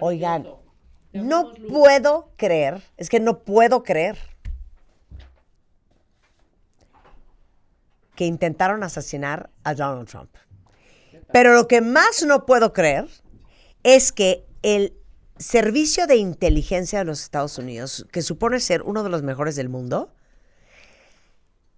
Oigan, no puedo creer, es que no puedo creer que intentaron asesinar a Donald Trump. Pero lo que más no puedo creer es que el Servicio de Inteligencia de los Estados Unidos, que supone ser uno de los mejores del mundo,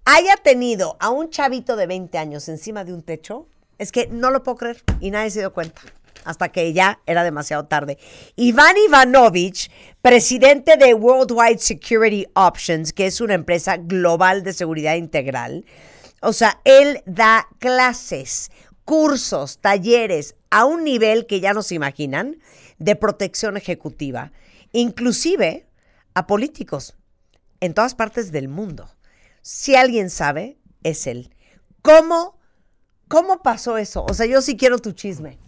haya tenido a un chavito de 20 años encima de un techo, es que no lo puedo creer y nadie se dio cuenta hasta que ya era demasiado tarde. Iván Ivanovich, presidente de Worldwide Security Options, que es una empresa global de seguridad integral. O sea, él da clases, cursos, talleres a un nivel que ya no se imaginan de protección ejecutiva, inclusive a políticos en todas partes del mundo. Si alguien sabe, es él. ¿Cómo, cómo pasó eso? O sea, yo sí quiero tu chisme.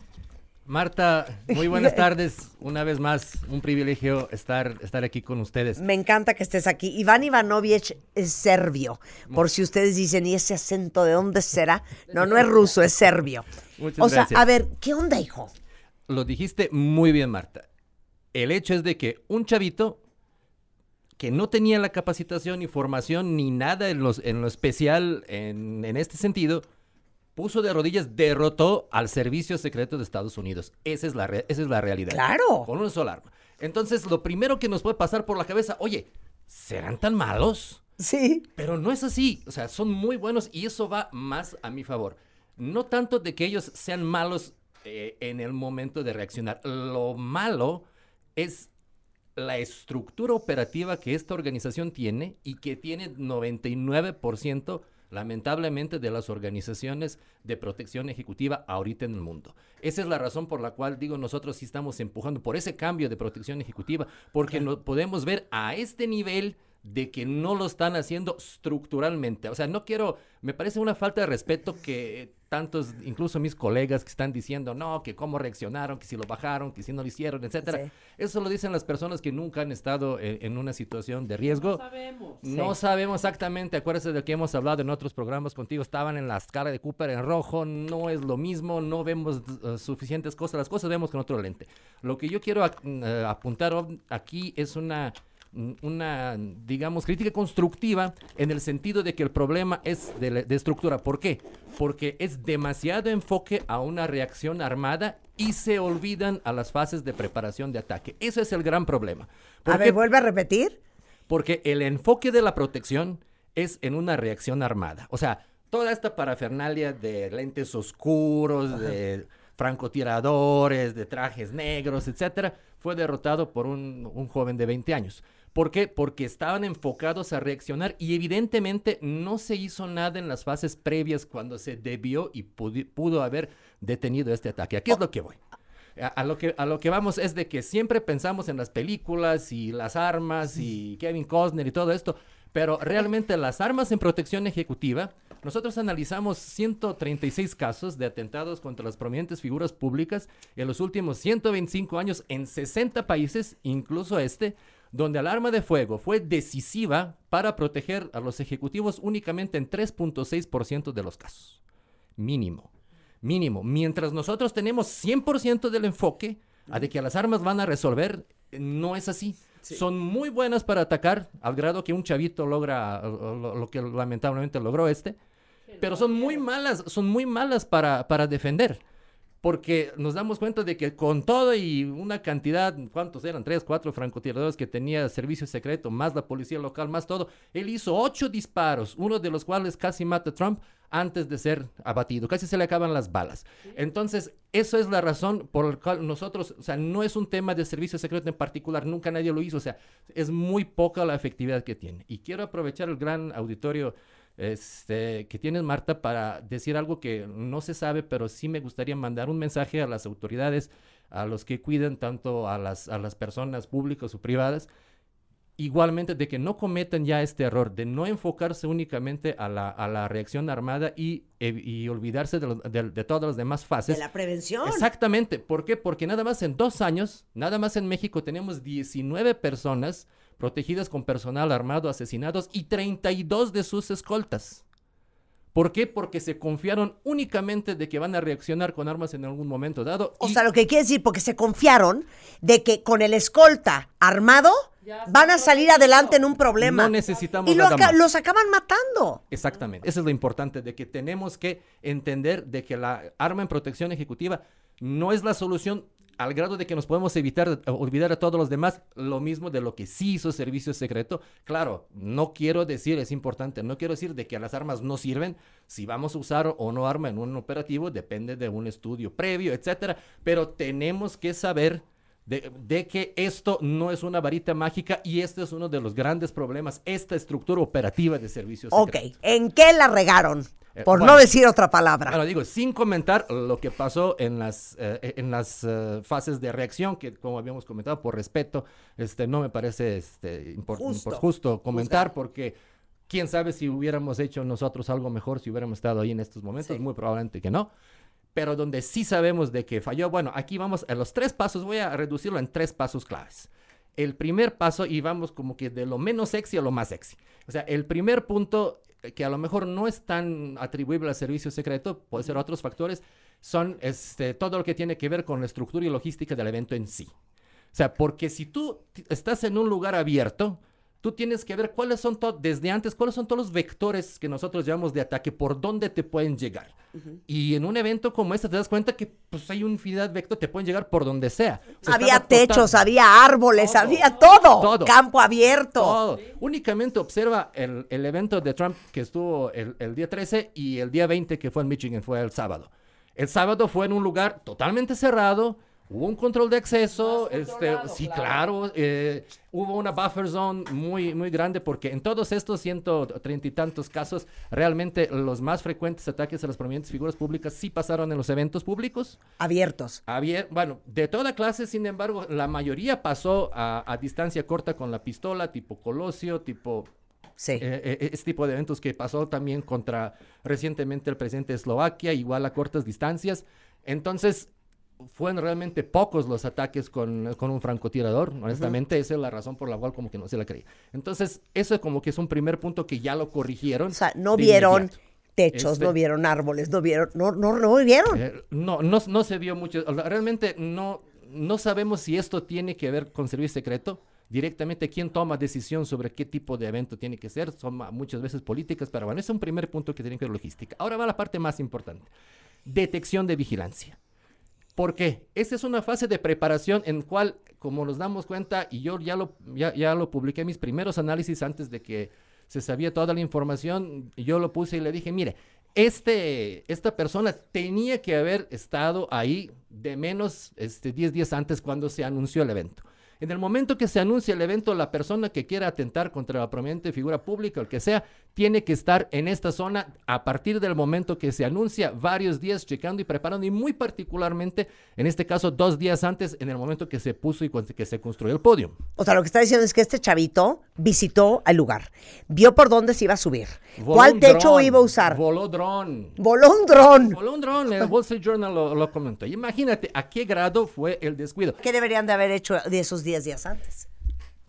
Marta, muy buenas tardes. Una vez más, un privilegio estar, estar aquí con ustedes. Me encanta que estés aquí. Iván Ivanovich es serbio. Por si ustedes dicen, ¿y ese acento de dónde será? No, no es ruso, es serbio. Muchas o sea, a ver, ¿qué onda, hijo? Lo dijiste muy bien, Marta. El hecho es de que un chavito que no tenía la capacitación ni formación ni nada en, los, en lo especial en, en este sentido, puso de rodillas, derrotó al Servicio Secreto de Estados Unidos. Esa es la, esa es la realidad. Claro. Con un solo arma. Entonces, lo primero que nos puede pasar por la cabeza, oye, ¿serán tan malos? Sí. Pero no es así. O sea, son muy buenos y eso va más a mi favor. No tanto de que ellos sean malos eh, en el momento de reaccionar. Lo malo es la estructura operativa que esta organización tiene y que tiene 99% lamentablemente, de las organizaciones de protección ejecutiva ahorita en el mundo. Esa es la razón por la cual digo nosotros sí estamos empujando por ese cambio de protección ejecutiva, porque no podemos ver a este nivel de que no lo están haciendo estructuralmente. O sea, no quiero, me parece una falta de respeto que tantos, incluso mis colegas que están diciendo, no, que cómo reaccionaron, que si lo bajaron, que si no lo hicieron, etcétera. Eso lo dicen las personas que nunca han estado en, una situación de riesgo. No sabemos. No sabemos exactamente, acuérdense de lo que hemos hablado en otros programas contigo, estaban en las caras de Cooper en rojo, no es lo mismo, no vemos eh, suficientes cosas, las cosas vemos con otro lente. Lo que yo quiero eh, apuntar aquí es una Mm, una, digamos, crítica constructiva en el sentido de que el problema es de, estructura. ¿Por qué? Porque es demasiado enfoque a una reacción armada y se olvidan a las fases de preparación de ataque. Eso es el gran problema. Porque, a vuelve a repetir. Porque el enfoque de la protección es en una reacción armada. O sea, toda esta parafernalia de lentes oscuros, de francotiradores, de trajes negros, etcétera, fue derrotado por un, un, joven de 20 años. ¿Por qué? Porque estaban enfocados a reaccionar y evidentemente no se hizo nada en las fases previas cuando se debió y pudo, haber detenido este ataque. Aquí es lo que voy. A, lo que, a lo que vamos es de que siempre pensamos en las películas y las armas y Kevin Costner y todo esto, pero realmente las armas en protección ejecutiva, nosotros analizamos 136 casos de atentados contra las prominentes figuras públicas en los últimos 125 años en 60 países, incluso este, donde el arma de fuego fue decisiva para proteger a los ejecutivos únicamente en 3.6% de los casos. Mínimo, mínimo. Mientras nosotros tenemos 100% del enfoque a de que las armas van a resolver, no es así. Son muy buenas para atacar, al grado que un chavito logra lo, que lamentablemente logró este, pero son muy malas, son muy malas para, para defender porque nos damos cuenta de que con todo y una cantidad, ¿cuántos eran? Tres, cuatro francotiradores que tenía servicio secreto, más la policía local, más todo, él hizo ocho disparos, uno de los cuales casi mata a Trump antes de ser abatido, casi se le acaban las balas. Entonces, eso es la razón por la cual nosotros, o sea, no es un tema de servicio secreto en particular, nunca nadie lo hizo, o sea, es muy poca la efectividad que tiene. Y quiero aprovechar el gran auditorio este, que tienes, Marta, para decir algo que no se sabe, pero sí me gustaría mandar un mensaje a las autoridades, a los que cuidan tanto a las, a las personas públicas o privadas, igualmente de que no cometan ya este error, de no enfocarse únicamente a la, la reacción armada y, olvidarse de, de, todas las demás fases. De la prevención. Exactamente. ¿Por qué? Porque nada más en dos años, nada más en México tenemos 19 personas protegidas con personal armado, asesinados y 32 de sus escoltas. ¿Por qué? Porque se confiaron únicamente de que van a reaccionar con armas en algún momento dado. O sea, lo que quiere decir, porque se confiaron de que con el escolta armado van a salir adelante en un problema. No necesitamos y lo los acaban matando. Exactamente. Eso es lo importante, de que tenemos que entender de que la arma en protección ejecutiva no es la solución al grado de que nos podemos evitar olvidar a todos los demás, lo mismo de lo que sí hizo servicio secreto. Claro, no quiero decir, es importante, no quiero decir de que las armas no sirven, si vamos a usar o no arma en un operativo depende de un estudio previo, etcétera, pero tenemos que saber de, que esto no es una varita mágica y este es uno de los grandes problemas, esta estructura operativa de servicios. Ok, ¿en qué la regaron? Eh, por no decir otra palabra. Bueno, digo, sin comentar lo que pasó en las, eh, en las eh, fases de reacción, que como habíamos comentado, por respeto, este, no me parece este, justo. comentar porque quién sabe si hubiéramos hecho nosotros algo mejor si hubiéramos estado ahí en estos momentos, muy probablemente que no pero donde sí sabemos de que falló, bueno, aquí vamos a los tres pasos, voy a reducirlo en tres pasos claves. El primer paso, y vamos como que de lo menos sexy a lo más sexy. O sea, el primer punto eh, que a lo mejor no es tan atribuible al servicio secreto, puede ser otros factores, son este, todo lo que tiene que ver con la estructura y logística del evento en sí. O sea, porque si tú estás en un lugar abierto, tú tienes que ver cuáles son todos desde antes, cuáles son todos los vectores que nosotros llevamos de ataque, por dónde te pueden llegar. Y en un evento como este te das cuenta que pues hay un infinidad de vectores, te pueden llegar por donde sea. había techos, había árboles, había todo, todo, campo abierto. Todo. Únicamente observa el, evento de Trump que estuvo el, el día 13 y el día 20 que fue en Michigan, fue el sábado. El sábado fue en un lugar totalmente cerrado, Hubo un control de acceso, este, sí, claro, eh, hubo una buffer zone muy, muy grande porque en todos estos ciento treinta y tantos casos, realmente los más frecuentes ataques a las prominentes figuras públicas sí pasaron en los eventos públicos. Abiertos. bueno, de toda clase, sin embargo, la mayoría pasó a, distancia corta con la pistola, tipo Colosio, tipo Sí. Eh, eh, este tipo de eventos que pasó también contra recientemente el presidente de Eslovaquia, igual a cortas distancias. Entonces, fueron realmente pocos los ataques con, un francotirador, honestamente, esa es la razón por la cual como que no se la creía. Entonces, eso es como que es un primer punto que ya lo corrigieron. O sea, no vieron techos, este no vieron árboles, no vieron, no, no, no vieron. Eh, no, no, se vio mucho, realmente no, no sabemos si esto tiene que ver con servir secreto, directamente quién toma decisión sobre qué tipo de evento tiene que ser, son muchas veces políticas, pero bueno, ese es un primer punto que tiene que ver logística. Ahora va la parte más importante, detección de vigilancia. Porque esta es una fase de preparación en cual, como nos damos cuenta, y yo ya lo, ya, lo publiqué en mis primeros análisis antes de que se sabía toda la información, yo lo puse y le dije, mire, este, esta persona tenía que haber estado ahí de menos este, 10 días antes cuando se anunció el evento. En el momento que se anuncia el evento, la persona que quiera atentar contra la prominente figura pública, el que sea, tiene que estar en esta zona a partir del momento que se anuncia, varios días checando y preparando, y muy particularmente, en este caso, dos días antes, en el momento que se puso y que se construyó el podio. O sea, lo que está diciendo es que este chavito visitó el lugar, vio por dónde se iba a subir, cuál techo iba a usar. Voló dron. Voló un dron. Voló un dron, el Wall Street Journal lo, comentó. imagínate a qué grado fue el descuido. ¿Qué deberían de haber hecho de esos días? días antes.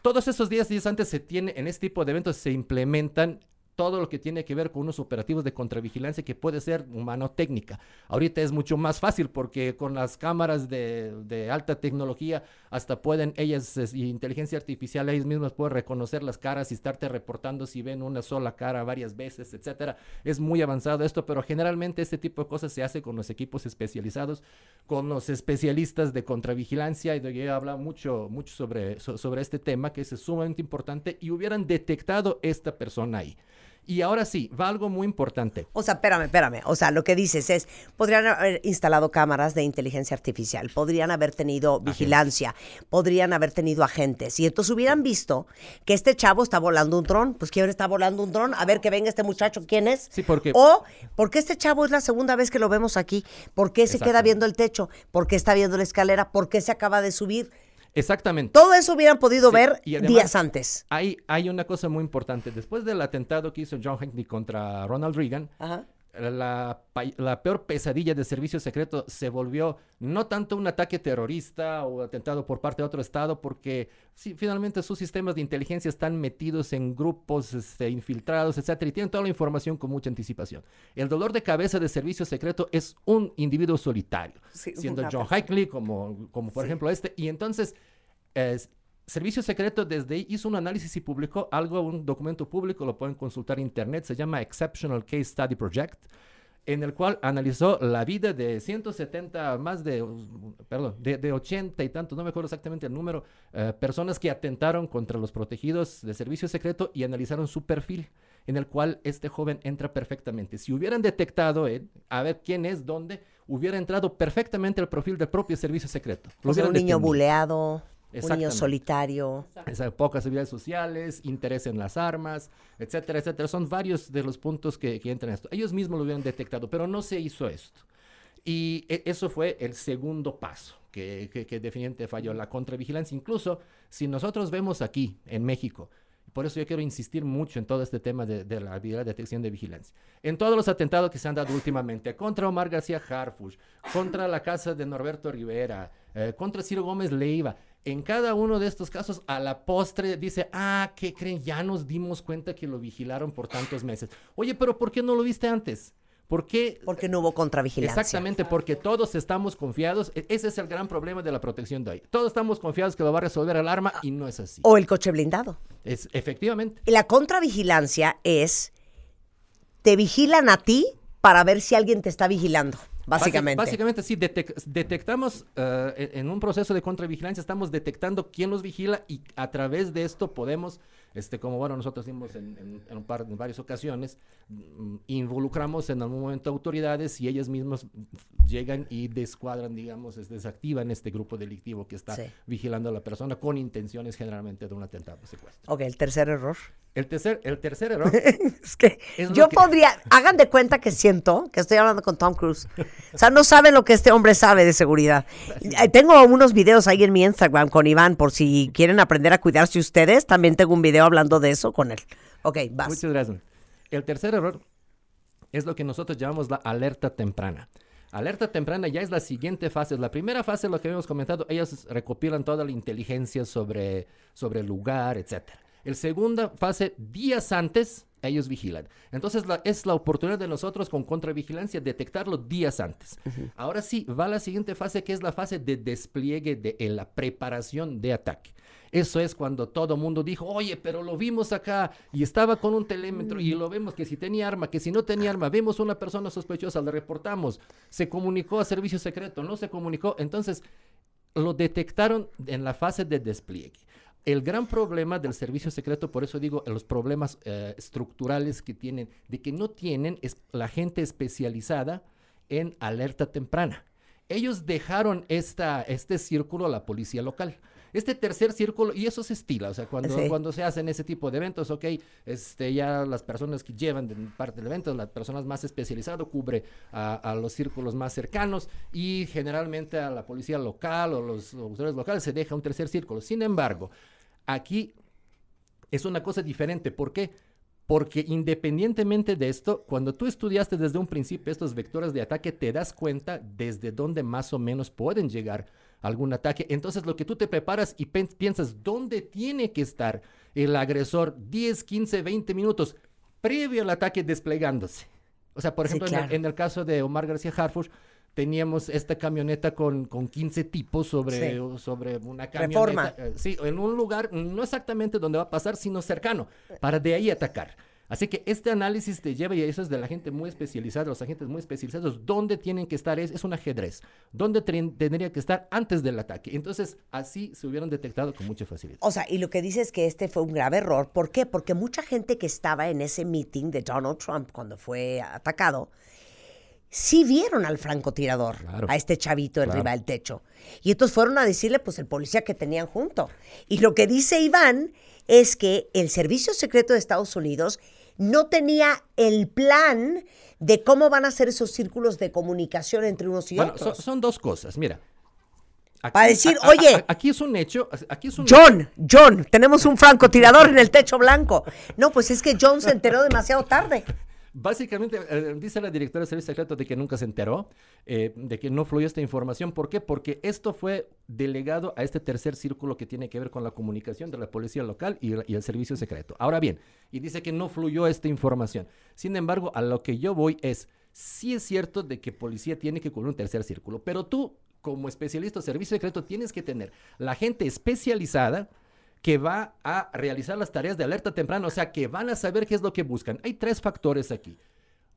Todos esos días, días antes se tiene, en este tipo de eventos se implementan todo lo que tiene que ver con unos operativos de contravigilancia que puede ser humano-técnica. Ahorita es mucho más fácil porque con las cámaras de, alta tecnología hasta pueden ellas, y inteligencia artificial, ellas mismas pueden reconocer las caras y estarte reportando si ven una sola cara varias veces, etcétera. Es muy avanzado esto, pero generalmente este tipo de cosas se hace con los equipos especializados, con los especialistas de contravigilancia y yo he hablado mucho, mucho sobre, sobre este tema que es sumamente importante y hubieran detectado esta persona ahí. Y ahora sí, va algo muy importante. O sea, espérame, espérame. O sea, lo que dices es, podrían haber instalado cámaras de inteligencia artificial, podrían haber tenido vigilancia, podrían haber tenido agentes. Y entonces hubieran visto que este chavo está volando un dron. Pues ¿quién está volando un dron? A ver que venga este muchacho, ¿quién es? Sí, porque... O, porque este chavo es la segunda vez que lo vemos aquí? ¿Por qué se queda viendo el techo? ¿Por qué está viendo la escalera? ¿Por qué se acaba de subir? Exactamente. Todo eso hubieran podido ver días antes. Hay, hay una cosa muy importante. Después del atentado que hizo John Hinckley contra Ronald Reagan, Ajá la, peor pesadilla de servicio secreto se volvió no tanto un ataque terrorista o atentado por parte de otro Estado, porque finalmente sus sistemas de inteligencia están metidos en grupos este, infiltrados, etcétera, y tienen toda la información con mucha anticipación. El dolor de cabeza de servicio secreto es un individuo solitario, siendo John hickley, como, como por ejemplo este, y entonces Servicio Secreto desde ahí hizo un análisis y publicó algo, un documento público, lo pueden consultar en internet, se llama Exceptional Case Study Project, en el cual analizó la vida de 170, más de, perdón, de, 80 y tanto, no me acuerdo exactamente el número, eh, personas que atentaron contra los protegidos de Servicio Secreto y analizaron su perfil en el cual este joven entra perfectamente. Si hubieran detectado eh, a ver quién es, dónde, hubiera entrado perfectamente el perfil del propio servicio secreto. Lo o un niño buleado un solitario. esas pocas habilidades sociales, interés en las armas, etcétera, etcétera. Son varios de los puntos que, entran en esto. Ellos mismos lo hubieran detectado, pero no se hizo esto. Y e, eso fue el segundo paso que, definitivamente falló, la contravigilancia. Incluso si nosotros vemos aquí, en México, por eso yo quiero insistir mucho en todo este tema de, la habilidad de detección de vigilancia. En todos los atentados que se han dado últimamente, contra Omar García Harfush, contra la casa de Norberto Rivera, eh, contra Ciro Gómez Leiva, en cada uno de estos casos, a la postre dice, ah, ¿qué creen? Ya nos dimos cuenta que lo vigilaron por tantos meses. Oye, pero ¿por qué no lo viste antes? ¿Por qué? Porque no hubo contravigilancia. Exactamente, porque todos estamos confiados. E-, ese es el gran problema de la protección de hoy. Todos estamos confiados que lo va a resolver el arma y no es así. O el coche blindado. Es, efectivamente. La contravigilancia es, te vigilan a ti para ver si alguien te está vigilando. Básicamente. básicamente, sí, detectamos eh, e-, en un proceso de contravigilancia, estamos detectando quién nos vigila y a través de esto podemos, este, como bueno, nosotros hicimos en, en, un par, en varias ocasiones, mm, involucramos en algún momento autoridades y ellas mismas llegan y descuadran, digamos, desactivan este grupo delictivo que está vigilando a la persona con intenciones generalmente de un atentado o secuestro. Ok, el tercer error. El tercer, el tercer error. es que yo podría, hagan de cuenta que siento que estoy hablando con Tom Cruise. O sea, no saben lo que este hombre sabe de seguridad. Eh, tengo unos videos ahí en mi Instagram con Iván, por si quieren aprender a cuidarse ustedes. También tengo un video hablando de eso con él. Ok, vas. Muchas gracias. El tercer error es lo que nosotros llamamos la alerta temprana. Alerta temprana ya es la siguiente fase. La primera fase, lo que habíamos comentado, ellos recopilan toda la inteligencia sobre, sobre el lugar, etc. El segunda fase, días antes, ellos vigilan. Entonces es la oportunidad de nosotros con contravigilancia detectarlo días antes. Ahora sí, va la siguiente fase que es la fase de despliegue de la preparación de ataque. Eso es cuando todo mundo dijo, oye, pero lo vimos acá y estaba con un telémetro y mm. lo vemos que si tenía arma, que si no tenía arma, vemos una persona sospechosa, le reportamos, se comunicó a servicio secreto, no se comunicó. Entonces, lo detectaron en la fase de despliegue. El gran problema del servicio secreto, por eso digo, los problemas eh, estructurales que tienen, de que no tienen es la gente especializada en alerta temprana. Ellos dejaron esta, este círculo a la policía local. Este tercer círculo, y eso se estila, o sea, cuando, cuando se hacen ese tipo de eventos, ok, este, ya las personas que llevan de parte del evento, las personas más especializadas, cubre a, los círculos más cercanos y generalmente a la policía local o los usuarios locales se deja un tercer círculo. Sin embargo, aquí es una cosa diferente. ¿Por qué? Porque independientemente de esto, cuando tú estudiaste desde un principio estos vectores de ataque, te das cuenta desde dónde más o menos pueden llegar algún ataque. Entonces lo que tú te preparas y piensas dónde tiene que estar el agresor 10, 15, 20 minutos previo al ataque desplegándose. O sea, por ejemplo, en, el, caso de Omar García Harford, teníamos esta camioneta con, con 15 tipos sobre, sobre una camioneta. Reforma. Eh, sí, en un lugar no exactamente donde va a pasar, sino cercano, eh. para de ahí atacar. Así que este análisis te lleva, y eso es de la gente muy especializada, los agentes muy especializados, dónde tienen que estar, es, un ajedrez, dónde tendría que estar antes del ataque. Entonces, así se hubieran detectado con mucha facilidad. O sea, y lo que dice es que este fue un grave error. ¿Por qué? Porque mucha gente que estaba en ese meeting de Donald Trump cuando fue atacado, sí vieron al francotirador, a este chavito arriba del techo. Y entonces fueron a decirle, pues, el policía que tenían junto. Y lo que dice Iván es que el Servicio Secreto de Estados Unidos no tenía el plan de cómo van a ser esos círculos de comunicación entre unos y otros. Son, dos cosas, mira. para decir, oye, aquí es un hecho, aquí es un John, John, tenemos un francotirador en el techo blanco. No, pues es que John se enteró demasiado tarde. Básicamente, eh, dice la directora del Servicio Secreto de que nunca se enteró, eh, de que no fluyó esta información. ¿Por qué? Porque esto fue delegado a este tercer círculo que tiene que ver con la comunicación de la policía local y, el servicio secreto. Ahora bien, y dice que no fluyó esta información. Sin embargo, a lo que yo voy es, sí es cierto de que policía tiene que cubrir un tercer círculo, pero tú, como especialista de servicio secreto, tienes que tener la gente especializada que va a realizar las tareas de alerta temprana, o sea, que van a saber qué es lo que buscan. Hay tres factores aquí.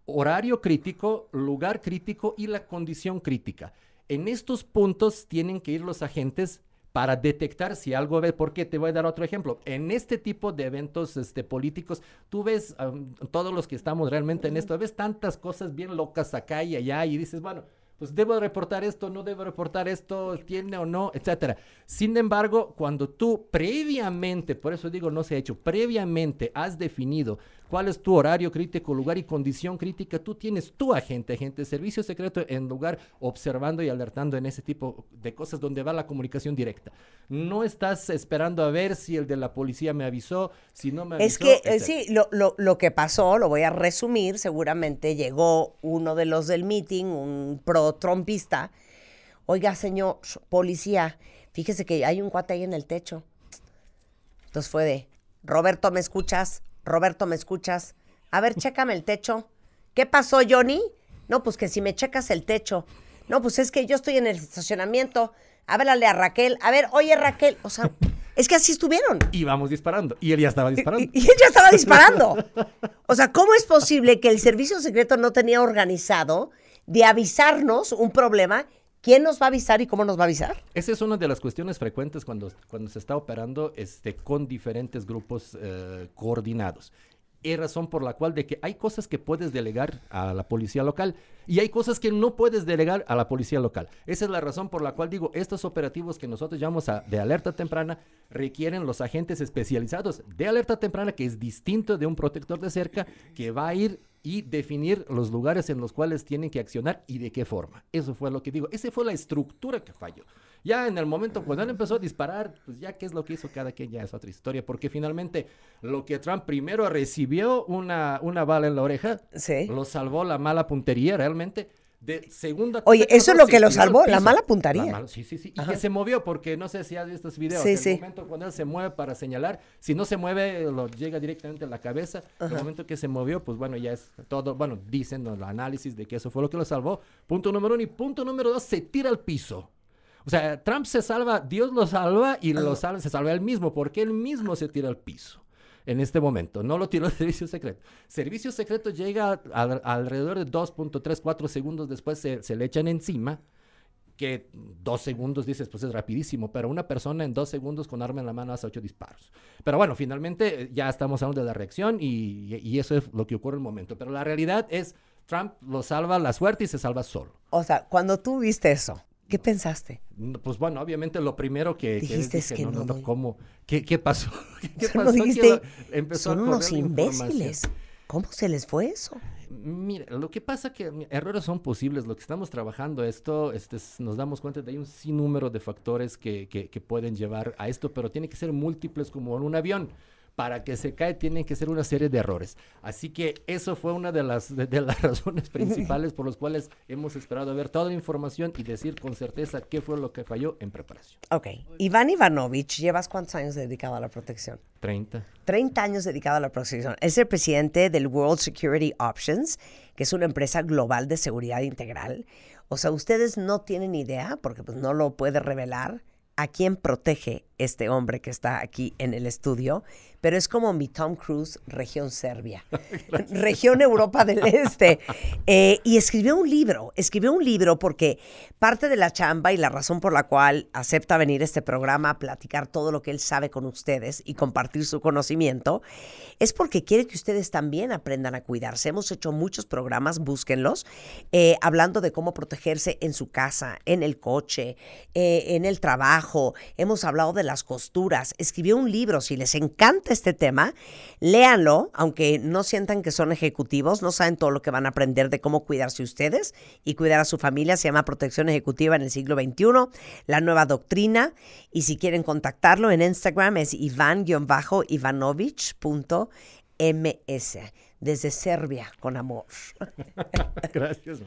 Horario crítico, lugar crítico y la condición crítica. En estos puntos tienen que ir los agentes para detectar si algo ve. Porque te voy a dar otro ejemplo. En este tipo de eventos este, políticos, tú ves, todos los que estamos realmente en esto, ves tantas cosas bien locas acá y allá y dices, bueno, pues debo reportar esto, no debo reportar esto, tiene o no, etcétera. Sin embargo, cuando tú previamente, por eso digo no se ha hecho, previamente has definido cuál es tu horario crítico, lugar y condición crítica. Tú tienes tu agente, agente de servicio secreto en lugar observando y alertando en ese tipo de cosas donde va la comunicación directa. No estás esperando a ver si el de la policía me avisó, si no me avisó. Es que eh, sí, lo, lo, lo que pasó, lo voy a resumir, seguramente llegó uno de los del meeting, un pro-trompista. Oiga, señor policía, fíjese que hay un cuate ahí en el techo. Entonces fue de, Roberto, ¿me escuchas? Roberto, ¿me escuchas? A ver, chécame el techo. ¿Qué pasó, Johnny? No, pues que si me checas el techo. No, pues es que yo estoy en el estacionamiento. Háblale a Raquel. A ver, oye, Raquel. O sea, es que así estuvieron. Y vamos disparando. Y él ya estaba disparando. Y, él ya estaba disparando. O sea, ¿cómo es posible que el servicio secreto no tenía organizado de avisarnos un problema ¿Quién nos va a avisar y cómo nos va a avisar? Esa es una de las cuestiones frecuentes cuando, cuando se está operando este, con diferentes grupos eh, coordinados. Es razón por la cual de que hay cosas que puedes delegar a la policía local y hay cosas que no puedes delegar a la policía local. Esa es la razón por la cual digo, estos operativos que nosotros llamamos de alerta temprana requieren los agentes especializados de alerta temprana, que es distinto de un protector de cerca que va a ir y definir los lugares en los cuales tienen que accionar y de qué forma. Eso fue lo que digo. Esa fue la estructura que falló. Ya en el momento cuando él empezó a disparar, pues ya qué es lo que hizo cada quien, ya es otra historia, porque finalmente lo que Trump primero recibió una, una bala en la oreja, sí. lo salvó la mala puntería realmente, de segunda. Oye, eso es lo que lo salvó, la mala puntaría sí, sí, sí. Y que se movió, porque no sé si has visto estos videos. Sí, El momento cuando él se mueve para señalar, si no se mueve, lo llega directamente a la cabeza. En El momento que se movió, pues bueno, ya es todo. Bueno, dicen los análisis de que eso fue lo que lo salvó. Punto número uno. Y punto número dos, se tira al piso. O sea, Trump se salva, Dios lo salva y lo salva, se salva él mismo, porque él mismo se tira al piso en este momento. No lo tiró el servicio secreto. Servicio secreto llega alrededor de 2.34 segundos después, se, le echan encima que dos segundos dices, pues es rapidísimo, pero una persona en dos segundos con arma en la mano hace ocho disparos. Pero bueno, finalmente eh, ya estamos hablando de la reacción y, y eso es lo que ocurre en el momento. Pero la realidad es, Trump lo salva la suerte y se salva solo. O sea, cuando tú viste eso, ¿Qué pensaste? Pues bueno, obviamente lo primero que dijiste es que no, ¿cómo? ¿Qué, pasó? ¿Qué pasó? son unos imbéciles. ¿Cómo se les fue eso? Mira, lo que pasa que errores son posibles. Lo que estamos trabajando esto, este, nos damos cuenta de que hay un sinnúmero de factores que, que, que, pueden llevar a esto, pero tiene que ser múltiples como en un avión para que se cae tienen que ser una serie de errores. Así que eso fue una de las, de, las razones principales por las cuales hemos esperado ver toda la información y decir con certeza qué fue lo que falló en preparación. Ok. Iván Ivanovich, ¿llevas cuántos años dedicado a la protección? 30. 30 años dedicado a la protección. Es el presidente del World Security Options, que es una empresa global de seguridad integral. O sea, ustedes no tienen idea, porque pues no lo puede revelar, a quién protege este hombre que está aquí en el estudio, pero es como mi Tom Cruise, región Serbia, región Europa del Este. Eh, y escribió un libro, escribió un libro porque parte de la chamba y la razón por la cual acepta venir a este programa a platicar todo lo que él sabe con ustedes y compartir su conocimiento, es porque quiere que ustedes también aprendan a cuidarse. Hemos hecho muchos programas, búsquenlos, eh, hablando de cómo protegerse en su casa, en el coche, eh, en el trabajo. Hemos hablado de las costuras. Escribió un libro, si les encanta este tema. Léanlo, aunque no sientan que son ejecutivos, no saben todo lo que van a aprender de cómo cuidarse ustedes y cuidar a su familia. Se llama Protección Ejecutiva en el siglo XXI, la nueva doctrina. Y si quieren contactarlo en Instagram es ivan-ivanovich.ms. Desde Serbia, con amor. Gracias.